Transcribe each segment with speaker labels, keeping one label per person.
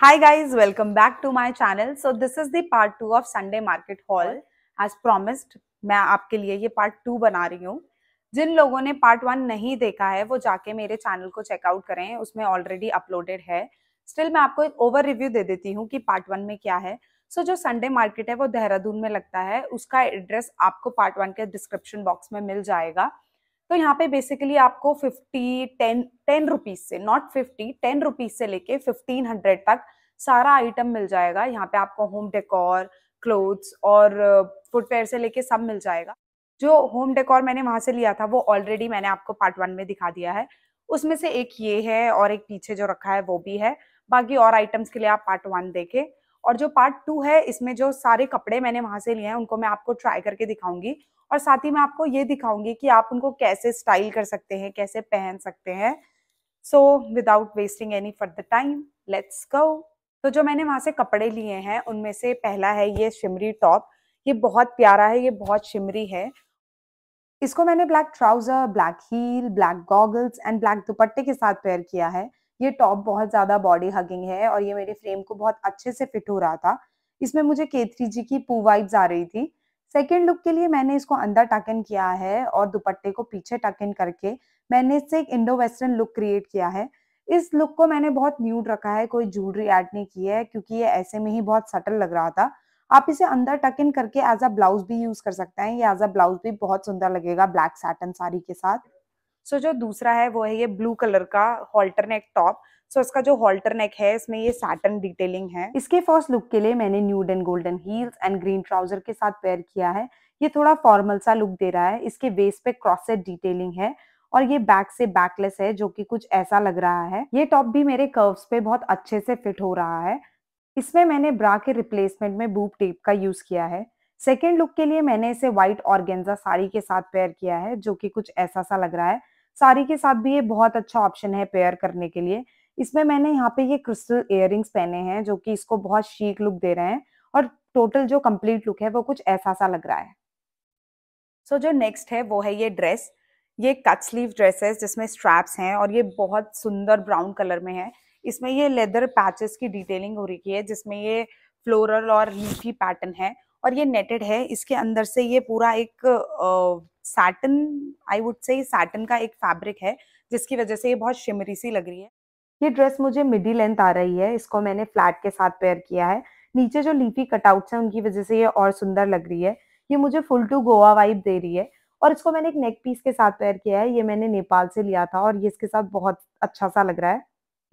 Speaker 1: Hi guys, welcome back to my channel. So this is the part two of Sunday Market Haul. As promised, मैं आपके लिए ये part to बना रही हूँ जिन लोगों ने पार्ट वन नहीं देखा है वो जाके मेरे चैनल को चेकआउट करें उसमें ऑलरेडी अपलोडेड है स्टिल मैं आपको एक ओवर रिव्यू दे देती हूँ कि पार्ट वन में क्या है सो so, जो संडे मार्केट है वो देहरादून में लगता है उसका एड्रेस आपको पार्ट वन के डिस्क्रिप्शन बॉक्स में मिल जाएगा तो यहाँ पे बेसिकली आपको फिफ्टी टेन टेन रुपीज से नॉट फिफ्टी टेन रुपीज से लेके फिफ्टीन हंड्रेड तक सारा आइटम मिल जाएगा यहाँ पे आपको होम डेकोर क्लोथ्स और फुटवेयर uh, से लेके सब मिल जाएगा जो होम डेकोर मैंने वहाँ से लिया था वो ऑलरेडी मैंने आपको पार्ट वन में दिखा दिया है उसमें से एक ये है और एक पीछे जो रखा है वो भी है बाकी और आइटम्स के लिए आप पार्ट वन देखें और जो पार्ट टू है इसमें जो सारे कपड़े मैंने वहां से लिए हैं उनको मैं आपको ट्राई करके दिखाऊंगी और साथ ही मैं आपको ये दिखाऊंगी कि आप उनको कैसे स्टाइल कर सकते हैं कैसे पहन सकते हैं so without wasting any further time let's go तो जो मैंने वहां से कपड़े लिए हैं उनमें से पहला है ये शिमरी टॉप ये बहुत प्यारा है ये बहुत शिमरी है इसको मैंने black trouser black heel black goggles and black दुपट्टे के साथ पेयर किया है ये टॉप बहुत ज्यादा बॉडी हगिंग है और ये मेरे फ्रेम को बहुत अच्छे से फिट हो रहा था इसमें मुझे के जी की पू वाइब्स आ रही थी सेकेंड लुक के लिए मैंने इसको अंदर टक इन किया है और दुपट्टे को पीछे टक इन करके मैंने इससे एक इंडो वेस्टर्न लुक क्रिएट किया है इस लुक को मैंने बहुत न्यूड रखा है कोई ज्वेलरी ऐड नहीं की है क्योंकि ये ऐसे में ही बहुत सटल लग रहा था आप इसे अंदर टक इन करके एज अ ब्लाउज भी यूज कर सकते हैं ये एज अ ब्लाउज भी बहुत सुंदर लगेगा ब्लैक सैटन साड़ी के साथ सो so, जो दूसरा है वो है ये ब्लू कलर का हॉल्टर नेक टॉप सो इसका जो हॉल्टर नेक है इसमें ये सैटन डिटेलिंग है इसके फर्स्ट लुक के लिए मैंने nude and golden heels and green trouser के साथ पेयर किया है ये थोड़ा फॉर्मल सा लुक दे रहा है इसके वेस्ट पे क्रॉसेट डिटेलिंग है और ये बैक से बैकलेस है जो कि कुछ ऐसा लग रहा है ये टॉप भी मेरे कर्व्स पे बहुत अच्छे से फिट हो रहा है इसमें मैंने ब्रा के रिप्लेसमेंट में बूप टेप का यूज किया है सेकेंड लुक के लिए मैंने इसे व्हाइट ऑर्गेन्जा साड़ी के साथ पेयर किया है जो कि कुछ ऐसा सा लग रहा है साड़ी के साथ भी ये बहुत अच्छा ऑप्शन है पेयर करने के लिए इसमें मैंने यहाँ पे ये क्रिस्टल इयर पहने हैं जो कि इसको बहुत शीक लुक दे रहे हैं और टोटल जो कंप्लीट लुक है वो कुछ ऐसा सा लग रहा है सो so, जो नेक्स्ट है वो है ये ड्रेस ये कट स्लीव ड्रेस है जिसमें स्ट्रैप्स हैं और ये बहुत सुंदर ब्राउन कलर में है इसमें ये लेदर पैचेस की डिटेलिंग हो रही है जिसमें ये फ्लोरल और लीफी पैटर्न है और ये नेटेड है इसके अंदर से ये पूरा एक साटन आई वुड से साटन का एक फैब्रिक है जिसकी वजह से ये बहुत शिमरी सी लग रही है ये ड्रेस मुझे मिडी लेंथ आ रही है इसको मैंने फ्लैट के साथ पेयर किया है नीचे जो लीफी कटआउट्स हैं उनकी वजह से ये और सुंदर लग रही है ये मुझे फुल टू गोवा वाइब दे रही है और इसको मैंने एक नेक पीस के साथ पेयर किया है ये मैंने नेपाल से लिया था और ये इसके साथ बहुत अच्छा सा लग रहा है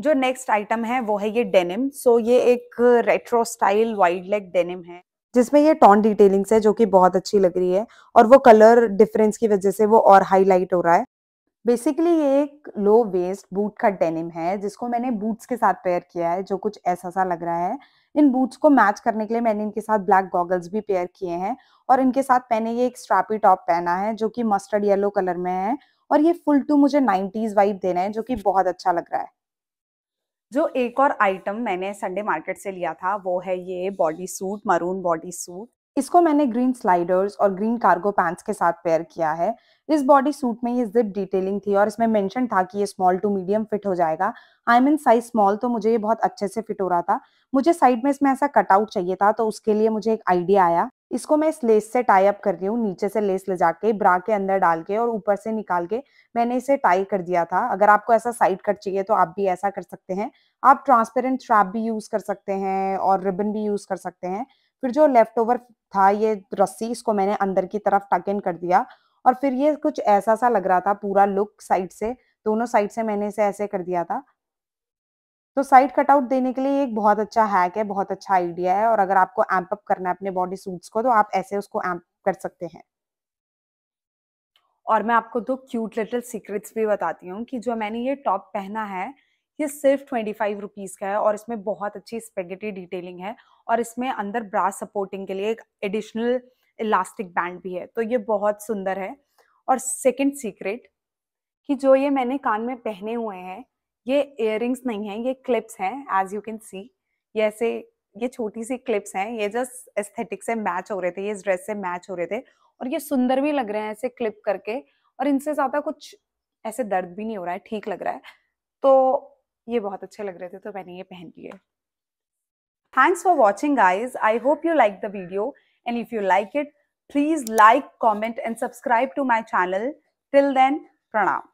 Speaker 1: जो नेक्स्ट आइटम है वो है ये डेनिम सो ये एक retro style wide leg denim है जिसमें ये टॉन डिटेलिंग्स है जो कि बहुत अच्छी लग रही है और वो कलर डिफरेंस की वजह से वो और हाईलाइट हो रहा है बेसिकली ये एक लो वेस्ट बूट का डेनिम है जिसको मैंने बूट्स के साथ पेयर किया है जो कुछ ऐसा सा लग रहा है इन बूट्स को मैच करने के लिए मैंने इनके साथ ब्लैक गॉगल्स भी पेयर किए हैं और इनके साथ मैंने ये एक स्ट्रैपी टॉप पहना है जो कि मस्टर्ड येलो कलर में है और ये फुल टू मुझे नाइन्टीज वाइब देना है जो कि बहुत अच्छा लग रहा है जो एक और आइटम मैंने संडे मार्केट से लिया था वो है ये body suit maroon body suit इसको मैंने ग्रीन स्लाइडर्स और ग्रीन कार्गो पैंट्स के साथ पेयर किया है इस बॉडी सूट में ये जिप डिटेलिंग थी और इसमें मेंशन था कि ये स्मॉल टू मीडियम फिट हो जाएगा आई मीन साइज स्मॉल तो मुझे ये बहुत अच्छे से फिट हो रहा था मुझे साइड में इसमें ऐसा कटआउट चाहिए था तो उसके लिए मुझे एक आइडिया आया इसको मैं इस लेस से टाई अप कर रही हूँ नीचे से लेस ले जाके ब्रा के अंदर डाल के और ऊपर से निकाल के मैंने इसे टाई कर दिया था अगर आपको ऐसा साइड कट चाहिए तो आप भी ऐसा कर सकते हैं आप ट्रांसपेरेंट स्ट्रैप भी यूज़ कर सकते हैं और रिबन भी यूज़ कर सकते हैं फिर जो लेफ्ट ओवर था ये रस्सी इसको मैंने अंदर की तरफ टक इन कर दिया और फिर ये कुछ ऐसा सा लग रहा था पूरा लुक साइड से दोनों साइड से मैंने इसे ऐसे कर दिया था तो साइड कटआउट देने के लिए एक बहुत अच्छा हैक है बहुत अच्छा आइडिया है और अगर आपको एम्प अप करना है अपने बॉडी सूट्स को तो आप ऐसे उसको एम्प कर सकते हैं और मैं आपको दो क्यूट लिटिल सीक्रेट्स भी बताती हूँ कि जो मैंने ये टॉप पहना है ये सिर्फ ट्वेंटी फाइव रुपीज़ का है और इसमें बहुत अच्छी स्पेगेटी डिटेलिंग है और इसमें अंदर ब्रास सपोर्टिंग के लिए एक एडिशनल इलास्टिक बैंड भी है तो ये बहुत सुंदर है और सेकेंड सीक्रेट कि जो ये मैंने कान में पहने हुए हैं ये इयर नहीं है ये क्लिप्स हैं एज यू कैन सी ये ऐसे ये छोटी सी क्लिप्स हैं ये जस्ट एस्थेटिक से मैच हो रहे थे ये ड्रेस से मैच हो रहे थे और ये सुंदर भी लग रहे हैं ऐसे क्लिप करके और इनसे ज़्यादा कुछ ऐसे दर्द भी नहीं हो रहा है ठीक लग रहा है तो ये बहुत अच्छे लग रहे थे तो मैंने ये पहन लिए thanks for watching guys I hope you like the video and if you like it please like comment and subscribe to my channel till then प्रणाम